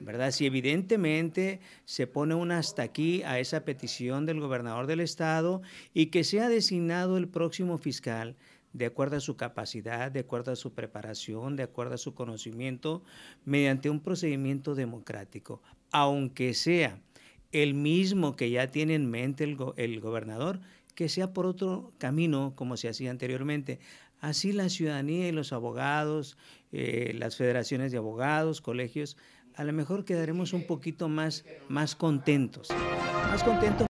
¿verdad? Si evidentemente se pone un hasta aquí a esa petición del gobernador del estado y que sea designado el próximo fiscal de acuerdo a su capacidad, de acuerdo a su preparación, de acuerdo a su conocimiento, mediante un procedimiento democrático, aunque sea el mismo que ya tiene en mente el, el gobernador, que sea por otro camino como se hacía anteriormente. Así la ciudadanía y los abogados, eh, las federaciones de abogados, colegios, a lo mejor quedaremos un poquito más, más contentos. Más contentos.